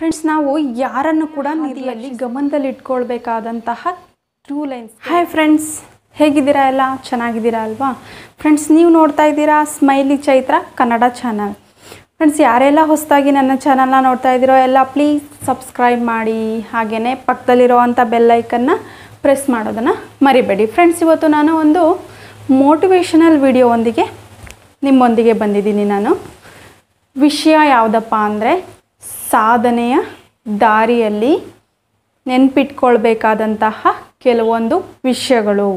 friends ನಾವು ಯಾರನ್ನು ಕೂಡ ನಿಧಿಯಲ್ಲಿ ಗಮನದಲ್ಲಿ ಇಟ್ಕೊಳ್ಬೇಕಾದಂತಹ ಟ್ರೂ ಲೈನ್ಸ್ ಹಾಯ್ ಫ್ರೆಂಡ್ಸ್ ಹೇಗಿದ್ದೀರಾ ಎಲ್ಲ ಚೆನ್ನಾಗಿದ್ದೀರಾ ಅಲ್ವಾ ಫ್ರೆಂಡ್ಸ್ ನೀವು ನೋಡ್ತಾ ಇದ್ದೀರಾ Smiley Chaitra Kannada channel friends ಯಾರೆಲ್ಲ ಹೊಸದಾಗಿ ನನ್ನ ಚಾನಲ್ನ ನೋಡ್ತಾ ಇದ್ದೀರೋ ಎಲ್ಲ ಪ್ಲೀಸ್ ಸಬ್ಸ್ಕ್ರೈಬ್ ಮಾಡಿ ಹಾಗೆಯೇ ಪಕ್ಕದಲ್ಲಿರೋವಂಥ ಬೆಲ್ಲೈಕನ್ನ ಪ್ರೆಸ್ ಮಾಡೋದನ್ನು ಮರಿಬೇಡಿ ಫ್ರೆಂಡ್ಸ್ ಇವತ್ತು ನಾನು ಒಂದು ಮೋಟಿವೇಶನಲ್ ಒಂದಿಗೆ ನಿಮ್ಮೊಂದಿಗೆ ಬಂದಿದ್ದೀನಿ ನಾನು ವಿಷಯ ಯಾವುದಪ್ಪ ಅಂದರೆ ಸಾಧನೆಯ ದಾರಿಯಲ್ಲಿ ನೆನ್ಪಿಟ್ಕೊಳ್ಬೇಕಾದಂತಹ ಕೆಲವೊಂದು ವಿಷಯಗಳು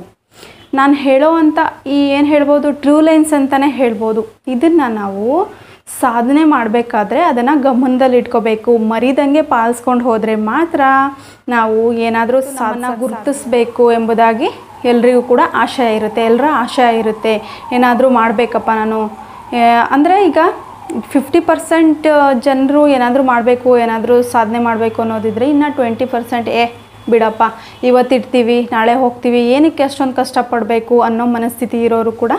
ನಾನು ಹೇಳೋವಂಥ ಈ ಏನು ಹೇಳ್ಬೋದು ಟ್ರೂ ಲೈನ್ಸ್ ಅಂತಲೇ ಹೇಳ್ಬೋದು ಇದನ್ನು ನಾವು ಸಾಧನೆ ಮಾಡಬೇಕಾದ್ರೆ ಅದನ್ನು ಗಮನದಲ್ಲಿ ಇಟ್ಕೋಬೇಕು ಮರಿದಂಗೆ ಪಾಲಿಸ್ಕೊಂಡು ಹೋದರೆ ಮಾತ್ರ ನಾವು ಏನಾದರೂ ಸಾಧನ ಗುರುತಿಸ್ಬೇಕು ಎಂಬುದಾಗಿ ಎಲ್ರಿಗೂ ಕೂಡ ಆಶಯ ಇರುತ್ತೆ ಎಲ್ಲರ ಆಶಯ ಇರುತ್ತೆ ಏನಾದರೂ ಮಾಡಬೇಕಪ್ಪ ನಾನು ಅಂದರೆ ಈಗ ಫಿಫ್ಟಿ ಪರ್ಸೆಂಟ್ uh, ಜನರು ಏನಾದರೂ ಮಾಡಬೇಕು ಏನಾದರೂ ಸಾಧನೆ ಮಾಡಬೇಕು ಅನ್ನೋದಿದ್ರೆ ಇನ್ನು ಟ್ವೆಂಟಿ ಪರ್ಸೆಂಟ್ ಏ ಬಿಡಪ್ಪ ಇವತ್ತಿರ್ತೀವಿ ನಾಳೆ ಹೋಗ್ತೀವಿ ಏನಕ್ಕೆ ಅಷ್ಟೊಂದು ಕಷ್ಟಪಡಬೇಕು ಅನ್ನೋ ಮನಸ್ಥಿತಿ ಇರೋರು ಕೂಡ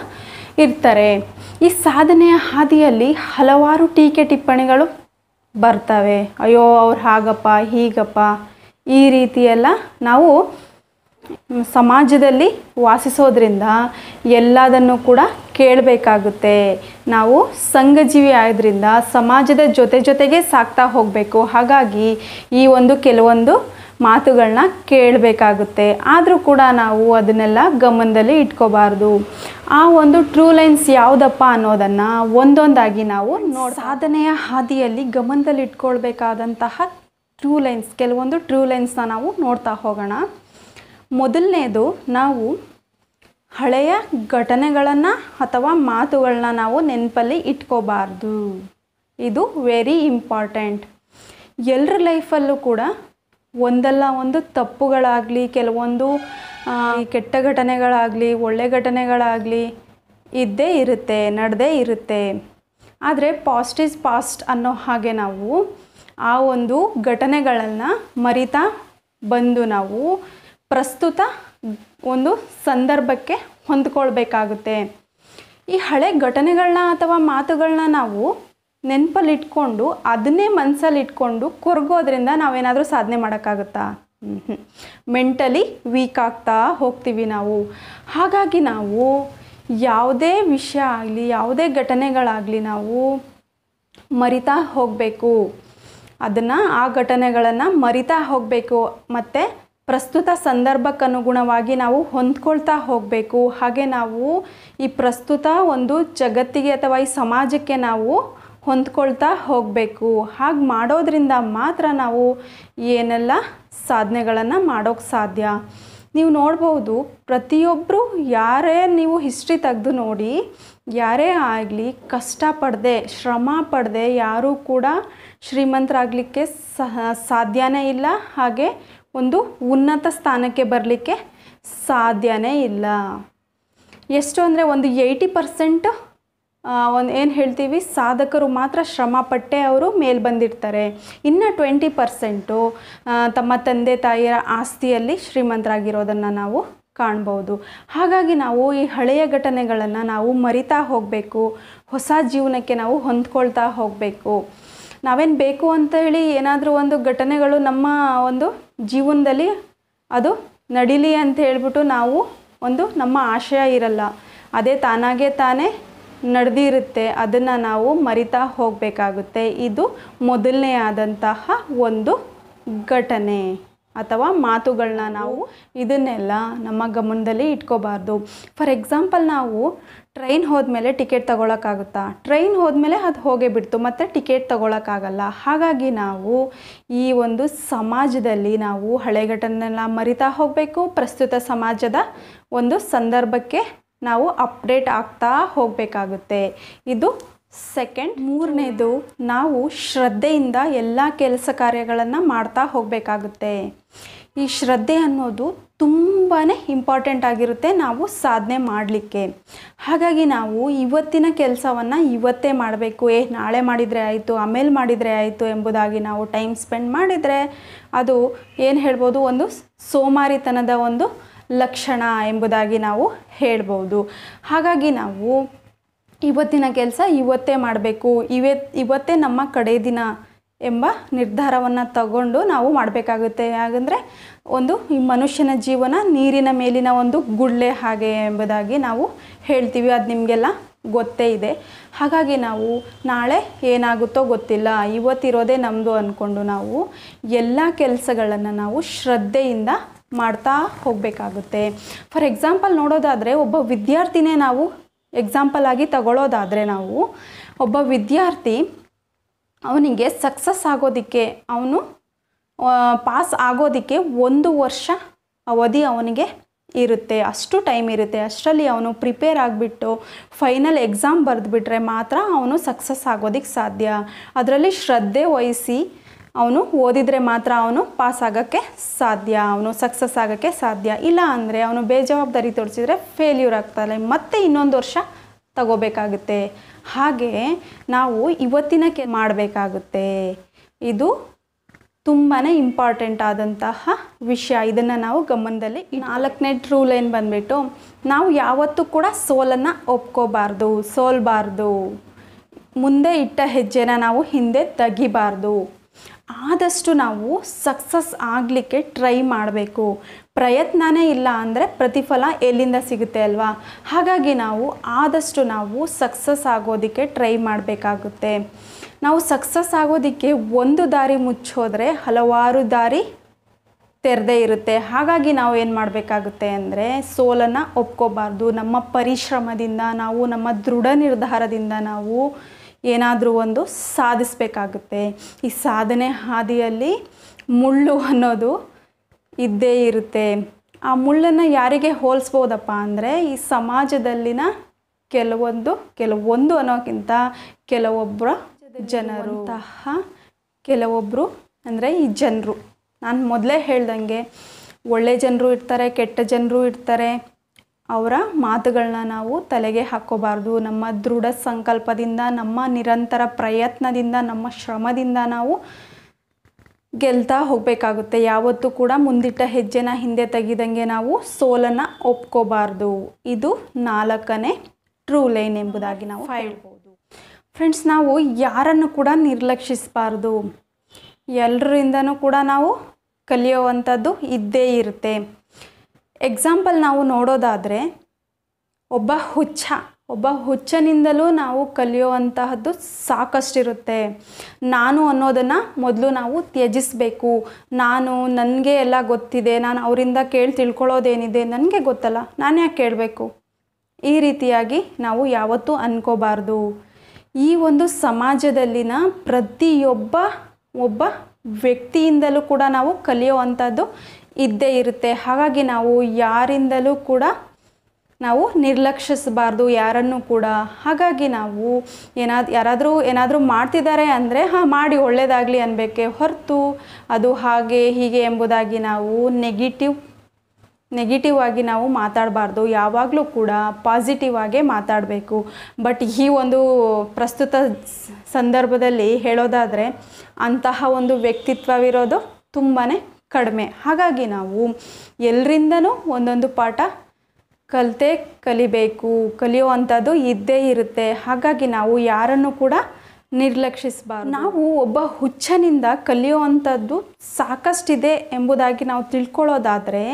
ಇರ್ತಾರೆ ಈ ಸಾಧನೆಯ ಹಾದಿಯಲ್ಲಿ ಹಲವಾರು ಟೀಕೆ ಟಿಪ್ಪಣಿಗಳು ಬರ್ತವೆ ಅಯ್ಯೋ ಅವ್ರು ಹಾಗಪ್ಪ ಹೀಗಪ್ಪ ಈ ರೀತಿಯೆಲ್ಲ ನಾವು ಸಮಾಜದಲ್ಲಿ ವಾಸಿಸೋದ್ರಿಂದ ಎಲ್ಲದನ್ನು ಕೂಡ ಕೇಳಬೇಕಾಗುತ್ತೆ ನಾವು ಸಂಘಜೀವಿ ಆಯೋದ್ರಿಂದ ಸಮಾಜದ ಜೊತೆ ಜೊತೆಗೆ ಸಾಕ್ತಾ ಹೋಗಬೇಕು ಹಾಗಾಗಿ ಈ ಒಂದು ಕೆಲವೊಂದು ಮಾತುಗಳನ್ನ ಕೇಳಬೇಕಾಗುತ್ತೆ ಆದರೂ ಕೂಡ ನಾವು ಅದನ್ನೆಲ್ಲ ಗಮನದಲ್ಲಿ ಇಟ್ಕೋಬಾರ್ದು ಆ ಒಂದು ಟ್ರೂ ಲೈನ್ಸ್ ಯಾವುದಪ್ಪ ಅನ್ನೋದನ್ನು ಒಂದೊಂದಾಗಿ ನಾವು ನೋಡಿ ಸಾಧನೆಯ ಹಾದಿಯಲ್ಲಿ ಗಮನದಲ್ಲಿ ಇಟ್ಕೊಳ್ಬೇಕಾದಂತಹ ಟ್ರೂ ಲೈನ್ಸ್ ಕೆಲವೊಂದು ಟ್ರೂ ಲೈನ್ಸ್ನ ನಾವು ನೋಡ್ತಾ ಹೋಗೋಣ ಮೊದಲನೇದು ನಾವು ಹಳೆಯ ಘಟನೆಗಳನ್ನು ಅಥವಾ ಮಾತುಗಳನ್ನ ನಾವು ನೆನಪಲ್ಲಿ ಇಟ್ಕೋಬಾರ್ದು ಇದು ವೆರಿ ಇಂಪಾರ್ಟೆಂಟ್ ಎಲ್ಲರ ಲೈಫಲ್ಲೂ ಕೂಡ ಒಂದಲ್ಲ ಒಂದು ತಪ್ಪುಗಳಾಗಲಿ ಕೆಲವೊಂದು ಕೆಟ್ಟ ಘಟನೆಗಳಾಗಲಿ ಒಳ್ಳೆ ಘಟನೆಗಳಾಗಲಿ ಇದ್ದೇ ಇರುತ್ತೆ ನಡೆದೇ ಇರುತ್ತೆ ಆದರೆ ಪಾಸ್ಟ್ ಈಸ್ ಪಾಸ್ಟ್ ಅನ್ನೋ ಹಾಗೆ ನಾವು ಆ ಒಂದು ಘಟನೆಗಳನ್ನು ಮರಿತಾ ಬಂದು ನಾವು ಪ್ರಸ್ತುತ ಒಂದು ಸಂದರ್ಭಕ್ಕೆ ಹೊಂದ್ಕೊಳ್ಬೇಕಾಗುತ್ತೆ ಈ ಹಳೆ ಘಟನೆಗಳನ್ನ ಅಥವಾ ಮಾತುಗಳನ್ನ ನಾವು ನೆನಪಲ್ಲಿಟ್ಕೊಂಡು ಅದನ್ನೇ ಮನಸ್ಸಲ್ಲಿ ಇಟ್ಕೊಂಡು ಕೊರಗೋದ್ರಿಂದ ನಾವೇನಾದರೂ ಸಾಧನೆ ಮಾಡೋಕ್ಕಾಗುತ್ತಾ ಮೆಂಟಲಿ ವೀಕ್ ಆಗ್ತಾ ಹೋಗ್ತೀವಿ ನಾವು ಹಾಗಾಗಿ ನಾವು ಯಾವುದೇ ವಿಷಯ ಆಗಲಿ ಯಾವುದೇ ಘಟನೆಗಳಾಗಲಿ ನಾವು ಮರಿತಾ ಹೋಗಬೇಕು ಅದನ್ನು ಆ ಘಟನೆಗಳನ್ನು ಮರಿತಾ ಹೋಗಬೇಕು ಮತ್ತು ಪ್ರಸ್ತುತ ಸಂದರ್ಭಕ್ಕನುಗುಣವಾಗಿ ನಾವು ಹೊಂದ್ಕೊಳ್ತಾ ಹೋಗಬೇಕು ಹಾಗೆ ನಾವು ಈ ಪ್ರಸ್ತುತ ಒಂದು ಜಗತ್ತಿಗೆ ಅಥವಾ ಈ ಸಮಾಜಕ್ಕೆ ನಾವು ಹೊಂದ್ಕೊಳ್ತಾ ಹೋಗಬೇಕು ಹಾಗೆ ಮಾಡೋದ್ರಿಂದ ಮಾತ್ರ ನಾವು ಏನೆಲ್ಲ ಸಾಧನೆಗಳನ್ನು ಮಾಡೋಕ್ಕೆ ಸಾಧ್ಯ ನೀವು ನೋಡ್ಬೋದು ಪ್ರತಿಯೊಬ್ಬರು ಯಾರೇ ನೀವು ಹಿಸ್ಟ್ರಿ ತೆಗೆದು ನೋಡಿ ಯಾರೇ ಆಗಲಿ ಕಷ್ಟಪಡದೆ ಶ್ರಮ ಪಡದೆ ಯಾರೂ ಕೂಡ ಶ್ರೀಮಂತರಾಗಲಿಕ್ಕೆ ಸಾಧ್ಯನೇ ಇಲ್ಲ ಹಾಗೆ ಒಂದು ಉನ್ನತ ಸ್ಥಾನಕ್ಕೆ ಬರಲಿಕ್ಕೆ ಸಾಧ್ಯವೇ ಇಲ್ಲ ಎಷ್ಟು ಅಂದರೆ ಒಂದು ಏಯ್ಟಿ ಪರ್ಸೆಂಟ್ ಒಂದು ಏನು ಹೇಳ್ತೀವಿ ಸಾಧಕರು ಮಾತ್ರ ಶ್ರಮಪಟ್ಟೆ ಅವರು ಮೇಲೆ ಬಂದಿರ್ತಾರೆ ಇನ್ನು ಟ್ವೆಂಟಿ ಪರ್ಸೆಂಟು ತಮ್ಮ ತಂದೆ ತಾಯಿಯರ ಆಸ್ತಿಯಲ್ಲಿ ಶ್ರೀಮಂತರಾಗಿರೋದನ್ನು ನಾವು ಕಾಣ್ಬೋದು ಹಾಗಾಗಿ ನಾವು ಈ ಹಳೆಯ ಘಟನೆಗಳನ್ನು ನಾವು ಮರಿತಾ ಹೋಗಬೇಕು ಹೊಸ ಜೀವನಕ್ಕೆ ನಾವು ಹೊಂದ್ಕೊಳ್ತಾ ಹೋಗಬೇಕು ನಾವೇನು ಬೇಕು ಅಂತ ಹೇಳಿ ಏನಾದರೂ ಒಂದು ಘಟನೆಗಳು ನಮ್ಮ ಒಂದು ಜೀವನದಲ್ಲಿ ಅದು ನಡೀಲಿ ಅಂತ ಹೇಳ್ಬಿಟ್ಟು ನಾವು ಒಂದು ನಮ್ಮ ಆಶಯ ಇರಲ್ಲ ಅದೇ ತಾನಾಗೆ ತಾನೇ ನಡೆದಿರುತ್ತೆ ಅದನ್ನು ನಾವು ಮರಿತಾ ಹೋಗಬೇಕಾಗುತ್ತೆ ಇದು ಮೊದಲನೇ ಆದಂತಹ ಒಂದು ಘಟನೆ ಅಥವಾ ಮಾತುಗಳನ್ನ ನಾವು ಇದನ್ನೆಲ್ಲ ನಮ್ಮ ಗಮನದಲ್ಲಿ ಇಟ್ಕೋಬಾರ್ದು ಫಾರ್ ಎಕ್ಸಾಂಪಲ್ ನಾವು ಟ್ರೈನ್ ಹೋದ್ಮೇಲೆ ಟಿಕೆಟ್ ತಗೊಳಕ್ಕಾಗುತ್ತಾ ಟ್ರೈನ್ ಹೋದ್ಮೇಲೆ ಅದು ಹೋಗೇ ಬಿಡ್ತು ಮತ್ತು ಟಿಕೆಟ್ ತಗೊಳಕ್ಕಾಗಲ್ಲ ಹಾಗಾಗಿ ನಾವು ಈ ಒಂದು ಸಮಾಜದಲ್ಲಿ ನಾವು ಹಳೆಗಟ್ಟನ್ನೆಲ್ಲ ಮರಿತಾ ಹೋಗಬೇಕು ಪ್ರಸ್ತುತ ಸಮಾಜದ ಒಂದು ಸಂದರ್ಭಕ್ಕೆ ನಾವು ಅಪ್ಡೇಟ್ ಆಗ್ತಾ ಹೋಗಬೇಕಾಗುತ್ತೆ ಇದು ಸೆಕೆಂಡ್ ಮೂರನೇದು ನಾವು ಶ್ರದ್ಧೆಯಿಂದ ಎಲ್ಲ ಕೆಲಸ ಕಾರ್ಯಗಳನ್ನು ಮಾಡ್ತಾ ಹೋಗಬೇಕಾಗುತ್ತೆ ಈ ಶ್ರದ್ಧೆ ಅನ್ನೋದು ತುಂಬಾ ಇಂಪಾರ್ಟೆಂಟ್ ಆಗಿರುತ್ತೆ ನಾವು ಸಾಧನೆ ಮಾಡಲಿಕ್ಕೆ ಹಾಗಾಗಿ ನಾವು ಇವತ್ತಿನ ಕೆಲಸವನ್ನು ಇವತ್ತೇ ಮಾಡಬೇಕು ಏ ನಾಳೆ ಮಾಡಿದರೆ ಆಯಿತು ಆಮೇಲೆ ಮಾಡಿದರೆ ಆಯಿತು ಎಂಬುದಾಗಿ ನಾವು ಟೈಮ್ ಸ್ಪೆಂಡ್ ಮಾಡಿದರೆ ಅದು ಏನು ಹೇಳ್ಬೋದು ಒಂದು ಸೋಮಾರಿತನದ ಒಂದು ಲಕ್ಷಣ ಎಂಬುದಾಗಿ ನಾವು ಹೇಳ್ಬೋದು ಹಾಗಾಗಿ ನಾವು ಇವತ್ತಿನ ಕೆಲಸ ಇವತ್ತೇ ಮಾಡಬೇಕು ಇವೇ ಇವತ್ತೇ ನಮ್ಮ ಕಡೆ ದಿನ ಎಂಬ ನಿರ್ಧಾರವನ್ನು ತಗೊಂಡು ನಾವು ಮಾಡಬೇಕಾಗುತ್ತೆ ಯಾಕಂದರೆ ಒಂದು ಈ ಮನುಷ್ಯನ ಜೀವನ ನೀರಿನ ಮೇಲಿನ ಒಂದು ಗುಳ್ಳೆ ಹಾಗೆ ಎಂಬುದಾಗಿ ನಾವು ಹೇಳ್ತೀವಿ ಅದು ನಿಮಗೆಲ್ಲ ಗೊತ್ತೇ ಇದೆ ಹಾಗಾಗಿ ನಾವು ನಾಳೆ ಏನಾಗುತ್ತೋ ಗೊತ್ತಿಲ್ಲ ಇವತ್ತಿರೋದೇ ನಮ್ಮದು ಅಂದ್ಕೊಂಡು ನಾವು ಎಲ್ಲ ಕೆಲಸಗಳನ್ನು ನಾವು ಶ್ರದ್ಧೆಯಿಂದ ಮಾಡ್ತಾ ಹೋಗಬೇಕಾಗುತ್ತೆ ಫಾರ್ ಎಕ್ಸಾಂಪಲ್ ನೋಡೋದಾದರೆ ಒಬ್ಬ ವಿದ್ಯಾರ್ಥಿನೇ ನಾವು ಎಕ್ಸಾಂಪಲ್ ಆಗಿ ತಗೊಳ್ಳೋದಾದರೆ ನಾವು ಒಬ್ಬ ವಿದ್ಯಾರ್ಥಿ ಅವನಿಗೆ ಸಕ್ಸಸ್ ಆಗೋದಕ್ಕೆ ಅವನು ಪಾಸ್ ಆಗೋದಕ್ಕೆ ಒಂದು ವರ್ಷ ಅವಧಿ ಅವನಿಗೆ ಇರುತ್ತೆ ಅಷ್ಟು ಟೈಮ್ ಇರುತ್ತೆ ಅಷ್ಟರಲ್ಲಿ ಅವನು ಪ್ರಿಪೇರ್ ಆಗಿಬಿಟ್ಟು ಫೈನಲ್ ಎಕ್ಸಾಮ್ ಬಿಟ್ಟರೆ ಮಾತ್ರ ಅವನು ಸಕ್ಸಸ್ ಆಗೋದಕ್ಕೆ ಸಾಧ್ಯ ಅದರಲ್ಲಿ ಶ್ರದ್ಧೆ ವಹಿಸಿ ಅವನು ಓದಿದರೆ ಮಾತ್ರ ಅವನು ಪಾಸ್ ಆಗೋಕ್ಕೆ ಸಾಧ್ಯ ಅವನು ಸಕ್ಸಸ್ ಆಗೋಕ್ಕೆ ಸಾಧ್ಯ ಇಲ್ಲ ಅಂದರೆ ಅವನು ಬೇಜವಾಬ್ದಾರಿ ತೋರಿಸಿದರೆ ಫೇಲ್ಯೂರ್ ಆಗ್ತಾನೆ ಮತ್ತೆ ಇನ್ನೊಂದು ವರ್ಷ ತಗೋಬೇಕಾಗುತ್ತೆ ಹಾಗೆ ನಾವು ಇವತ್ತಿನ ಕೆ ಮಾಡಬೇಕಾಗುತ್ತೆ ಇದು ತುಂಬಾ ಇಂಪಾರ್ಟೆಂಟ್ ಆದಂತಹ ವಿಷಯ ಇದನ್ನು ನಾವು ಗಮನದಲ್ಲಿ ನಾಲ್ಕನೇ ರೂಲ್ ಏನು ಬಂದ್ಬಿಟ್ಟು ನಾವು ಯಾವತ್ತೂ ಕೂಡ ಸೋಲನ್ನು ಒಪ್ಕೋಬಾರ್ದು ಸೋಲಬಾರ್ದು ಮುಂದೆ ಇಟ್ಟ ಹೆಜ್ಜೆನ ನಾವು ಹಿಂದೆ ತೆಗಿಬಾರ್ದು ಆದಷ್ಟು ನಾವು ಸಕ್ಸಸ್ ಆಗಲಿಕ್ಕೆ ಟ್ರೈ ಮಾಡಬೇಕು ಪ್ರಯತ್ನವೇ ಇಲ್ಲ ಅಂದರೆ ಪ್ರತಿಫಲ ಎಲ್ಲಿಂದ ಸಿಗುತ್ತೆ ಅಲ್ವಾ ಹಾಗಾಗಿ ನಾವು ಆದಷ್ಟು ನಾವು ಸಕ್ಸಸ್ ಆಗೋದಕ್ಕೆ ಟ್ರೈ ಮಾಡಬೇಕಾಗುತ್ತೆ ನಾವು ಸಕ್ಸಸ್ ಆಗೋದಕ್ಕೆ ಒಂದು ದಾರಿ ಮುಚ್ಚೋದ್ರೆ ಹಲವಾರು ದಾರಿ ತೆರೆದೇ ಇರುತ್ತೆ ಹಾಗಾಗಿ ನಾವು ಏನು ಮಾಡಬೇಕಾಗುತ್ತೆ ಅಂದರೆ ಸೋಲನ್ನು ಒಪ್ಕೋಬಾರ್ದು ನಮ್ಮ ಪರಿಶ್ರಮದಿಂದ ನಾವು ನಮ್ಮ ದೃಢ ನಿರ್ಧಾರದಿಂದ ನಾವು ಏನಾದರೂ ಒಂದು ಸಾಧಿಸಬೇಕಾಗುತ್ತೆ ಈ ಸಾಧನೆ ಹಾದಿಯಲ್ಲಿ ಮುಳ್ಳು ಅನ್ನೋದು ಇದ್ದೇ ಇರುತ್ತೆ ಆ ಮುಳ್ಳನ್ನು ಯಾರಿಗೆ ಹೋಲಿಸ್ಬೋದಪ್ಪ ಅಂದರೆ ಈ ಸಮಾಜದಲ್ಲಿನ ಕೆಲವೊಂದು ಕೆಲವೊಂದು ಅನ್ನೋಕ್ಕಿಂತ ಕೆಲವೊಬ್ಬರ ಜನರು ಸಹ ಕೆಲವೊಬ್ಬರು ಅಂದರೆ ಈ ಜನರು ನಾನು ಮೊದಲೇ ಹೇಳ್ದಂಗೆ ಒಳ್ಳೆ ಜನರು ಇರ್ತಾರೆ ಕೆಟ್ಟ ಜನರು ಇರ್ತಾರೆ ಅವರ ಮಾತುಗಳನ್ನ ನಾವು ತಲೆಗೆ ಹಾಕೋಬಾರ್ದು ನಮ್ಮ ದೃಢ ಸಂಕಲ್ಪದಿಂದ ನಮ್ಮ ನಿರಂತರ ಪ್ರಯತ್ನದಿಂದ ನಮ್ಮ ಶ್ರಮದಿಂದ ನಾವು ಗೆಲ್ತಾ ಹೋಗಬೇಕಾಗುತ್ತೆ ಯಾವತ್ತೂ ಕೂಡ ಮುಂದಿಟ್ಟ ಹೆಜ್ಜೆನ ಹಿಂದೆ ತೆಗೆದಂಗೆ ನಾವು ಸೋಲನ್ನು ಒಪ್ಕೋಬಾರ್ದು ಇದು ನಾಲ್ಕನೇ ಟ್ರೂ ಲೈನ್ ಎಂಬುದಾಗಿ ನಾವು ಹೇಳ್ಬೋದು ಫ್ರೆಂಡ್ಸ್ ನಾವು ಯಾರನ್ನು ಕೂಡ ನಿರ್ಲಕ್ಷಿಸಬಾರ್ದು ಎಲ್ಲರಿಂದನೂ ಕೂಡ ನಾವು ಕಲಿಯುವಂಥದ್ದು ಇದ್ದೇ ಇರುತ್ತೆ ಎಕ್ಸಾಂಪಲ್ ನಾವು ನೋಡೋದಾದರೆ ಒಬ್ಬ ಹುಚ್ಚ ಒಬ್ಬ ಹುಚ್ಚನಿಂದಲೂ ನಾವು ಕಲಿಯುವಂತಹದ್ದು ಸಾಕಷ್ಟಿರುತ್ತೆ ನಾನು ಅನ್ನೋದನ್ನು ಮೊದಲು ನಾವು ತ್ಯಜಿಸಬೇಕು ನಾನು ನನಗೆ ಎಲ್ಲ ಗೊತ್ತಿದೆ ನಾನು ಅವರಿಂದ ಕೇಳಿ ತಿಳ್ಕೊಳ್ಳೋದೇನಿದೆ ನನಗೆ ಗೊತ್ತಲ್ಲ ನಾನು ಯಾಕೆ ಕೇಳಬೇಕು ಈ ರೀತಿಯಾಗಿ ನಾವು ಯಾವತ್ತೂ ಅನ್ಕೋಬಾರ್ದು ಈ ಒಂದು ಸಮಾಜದಲ್ಲಿನ ಪ್ರತಿಯೊಬ್ಬ ಒಬ್ಬ ವ್ಯಕ್ತಿಯಿಂದಲೂ ಕೂಡ ನಾವು ಕಲಿಯುವಂಥದ್ದು ಇದ್ದೇ ಇರುತ್ತೆ ಹಾಗಾಗಿ ನಾವು ಯಾರಿಂದಲೂ ಕೂಡ ನಾವು ನಿರ್ಲಕ್ಷಿಸಬಾರ್ದು ಯಾರನ್ನು ಕೂಡ ಹಾಗಾಗಿ ನಾವು ಏನಾದ್ರು ಯಾರಾದರೂ ಏನಾದರೂ ಮಾಡ್ತಿದ್ದಾರೆ ಅಂದರೆ ಹಾಂ ಮಾಡಿ ಒಳ್ಳೆಯದಾಗಲಿ ಅನ್ಬೇಕೆ ಹೊರತು ಅದು ಹಾಗೆ ಹೀಗೆ ಎಂಬುದಾಗಿ ನಾವು ನೆಗೆಟಿವ್ ನೆಗೆಟಿವ್ ಆಗಿ ನಾವು ಮಾತಾಡಬಾರ್ದು ಯಾವಾಗಲೂ ಕೂಡ ಪಾಸಿಟಿವ್ ಆಗೇ ಮಾತಾಡಬೇಕು ಬಟ್ ಈ ಒಂದು ಪ್ರಸ್ತುತ ಸಂದರ್ಭದಲ್ಲಿ ಹೇಳೋದಾದರೆ ಅಂತಹ ಒಂದು ವ್ಯಕ್ತಿತ್ವವಿರೋದು ತುಂಬಾ ಕಡಿಮೆ ಹಾಗಾಗಿ ನಾವು ಎಲ್ಲರಿಂದನೂ ಒಂದೊಂದು ಪಾಠ ಕಲಿತೇ ಕಲಿಬೇಕು ಕಲಿಯುವಂಥದ್ದು ಇದ್ದೇ ಇರುತ್ತೆ ಹಾಗಾಗಿ ನಾವು ಯಾರನ್ನು ಕೂಡ ನಿರ್ಲಕ್ಷಿಸಬಾರ್ದು ನಾವು ಒಬ್ಬ ಹುಚ್ಚನಿಂದ ಕಲಿಯುವಂಥದ್ದು ಸಾಕಷ್ಟಿದೆ ಎಂಬುದಾಗಿ ನಾವು ತಿಳ್ಕೊಳ್ಳೋದಾದರೆ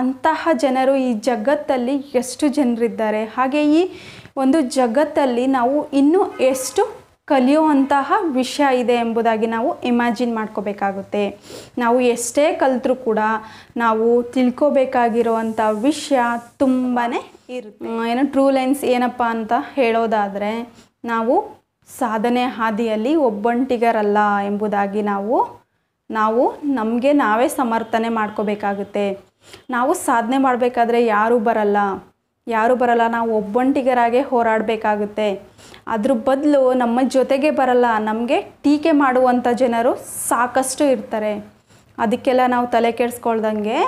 ಅಂತಹ ಜನರು ಈ ಜಗತ್ತಲ್ಲಿ ಎಷ್ಟು ಜನರಿದ್ದಾರೆ ಹಾಗೆ ಈ ಒಂದು ಜಗತ್ತಲ್ಲಿ ನಾವು ಇನ್ನೂ ಎಷ್ಟು ಕಲಿಯುವಂತಹ ವಿಷಯ ಇದೆ ಎಂಬುದಾಗಿ ನಾವು ಇಮ್ಯಾಜಿನ್ ಮಾಡ್ಕೋಬೇಕಾಗುತ್ತೆ ನಾವು ಎಷ್ಟೇ ಕಲಿತರೂ ಕೂಡ ನಾವು ತಿಳ್ಕೋಬೇಕಾಗಿರುವಂಥ ವಿಷಯ ತುಂಬಾ ಇರುತ್ತೆ ಏನು ಟ್ರೂ ಲೈನ್ಸ್ ಏನಪ್ಪ ಅಂತ ಹೇಳೋದಾದರೆ ನಾವು ಸಾಧನೆ ಹಾದಿಯಲ್ಲಿ ಒಬ್ಬಂಟಿಗರಲ್ಲ ಎಂಬುದಾಗಿ ನಾವು ನಾವು ನಮಗೆ ನಾವೇ ಸಮರ್ಥನೆ ಮಾಡ್ಕೋಬೇಕಾಗುತ್ತೆ ನಾವು ಸಾಧನೆ ಮಾಡಬೇಕಾದ್ರೆ ಯಾರೂ ಬರಲ್ಲ ಯಾರೂ ಬರಲ್ಲ ನಾವು ಒಬ್ಬಂಟಿಗರಾಗೆ ಹೋರಾಡಬೇಕಾಗುತ್ತೆ ಅದ್ರ ಬದಲು ನಮ್ಮ ಜೊತೆಗೆ ಬರಲ್ಲ ನಮಗೆ ಟೀಕೆ ಮಾಡುವಂಥ ಜನರು ಸಾಕಷ್ಟು ಇರ್ತಾರೆ ಅದಕ್ಕೆಲ್ಲ ನಾವು ತಲೆ ಕೆಡಿಸ್ಕೊಳ್ದಂಗೆ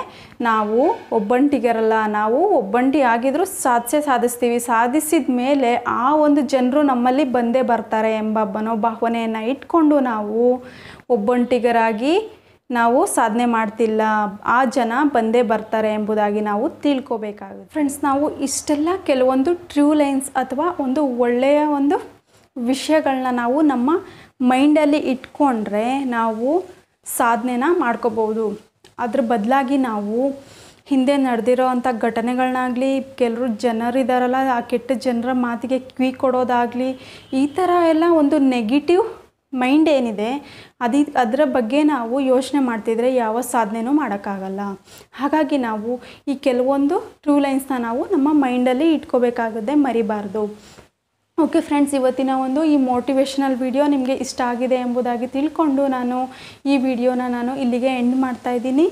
ನಾವು ಒಬ್ಬಂಟಿಗರಲ್ಲ ನಾವು ಒಬ್ಬಂಟಿ ಆಗಿದ್ರೂ ಸಾಧಿಸೇ ಸಾಧಿಸ್ತೀವಿ ಸಾಧಿಸಿದ ಮೇಲೆ ಆ ಒಂದು ಜನರು ನಮ್ಮಲ್ಲಿ ಬಂದೇ ಬರ್ತಾರೆ ಎಂಬ ಮನೋಭಾವನೆಯನ್ನು ಇಟ್ಕೊಂಡು ನಾವು ಒಬ್ಬಂಟಿಗರಾಗಿ ನಾವು ಸಾಧನೆ ಮಾಡ್ತಿಲ್ಲ ಆ ಜನ ಬಂದೇ ಬರ್ತಾರೆ ಎಂಬುದಾಗಿ ನಾವು ತಿಳ್ಕೋಬೇಕಾಗುತ್ತೆ ಫ್ರೆಂಡ್ಸ್ ನಾವು ಇಷ್ಟೆಲ್ಲ ಕೆಲವೊಂದು ಟ್ರೂ ಲೈನ್ಸ್ ಅಥವಾ ಒಂದು ಒಳ್ಳೆಯ ಒಂದು ವಿಷಯಗಳನ್ನ ನಾವು ನಮ್ಮ ಮೈಂಡಲ್ಲಿ ಇಟ್ಕೊಂಡ್ರೆ ನಾವು ಸಾಧನೆನ ಮಾಡ್ಕೋಬೋದು ಅದ್ರ ಬದಲಾಗಿ ನಾವು ಹಿಂದೆ ನಡೆದಿರೋ ಅಂಥ ಘಟನೆಗಳನ್ನಾಗಲಿ ಕೆಲವರು ಜನರಿದ್ದಾರಲ್ಲ ಆ ಕೆಟ್ಟ ಜನರ ಮಾತಿಗೆ ಕ್ವಿ ಕೊಡೋದಾಗಲಿ ಈ ಥರ ಎಲ್ಲ ಒಂದು ನೆಗೆಟಿವ್ ಮೈಂಡ್ ಏನಿದೆ ಅದಿ ಅದರ ಬಗ್ಗೆ ನಾವು ಯೋಚನೆ ಮಾಡ್ತಿದ್ರೆ ಯಾವ ಸಾಧನೆನೂ ಮಾಡೋಕ್ಕಾಗಲ್ಲ ಹಾಗಾಗಿ ನಾವು ಈ ಕೆಲವೊಂದು ಟ್ರೂ ಲೈನ್ಸ್ನ ನಾವು ನಮ್ಮ ಮೈಂಡಲ್ಲಿ ಇಟ್ಕೋಬೇಕಾಗುತ್ತೆ ಮರಿಬಾರ್ದು ಓಕೆ ಫ್ರೆಂಡ್ಸ್ ಇವತ್ತಿನ ಒಂದು ಈ ಮೋಟಿವೇಶ್ನಲ್ ವಿಡಿಯೋ ನಿಮಗೆ ಇಷ್ಟ ಆಗಿದೆ ಎಂಬುದಾಗಿ ತಿಳ್ಕೊಂಡು ನಾನು ಈ ವಿಡಿಯೋನ ನಾನು ಇಲ್ಲಿಗೆ ಎಂಡ್ ಮಾಡ್ತಾಯಿದ್ದೀನಿ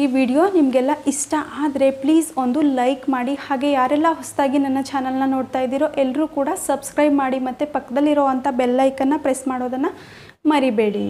ಈ ವಿಡಿಯೋ ನಿಮಗೆಲ್ಲ ಇಷ್ಟ ಆದರೆ ಪ್ಲೀಸ್ ಒಂದು ಲೈಕ್ ಮಾಡಿ ಹಾಗೆ ಯಾರೆಲ್ಲ ಹೊಸದಾಗಿ ನನ್ನ ಚಾನಲ್ನ ನೋಡ್ತಾ ಇದ್ದೀರೋ ಎಲ್ಲರೂ ಕೂಡ ಸಬ್ಸ್ಕ್ರೈಬ್ ಮಾಡಿ ಮತ್ತು ಪಕ್ಕದಲ್ಲಿರೋ ಅಂಥ ಬೆಲ್ಲೈಕನ್ನು ಪ್ರೆಸ್ ಮಾಡೋದನ್ನು ಮರಿಬೇಡಿ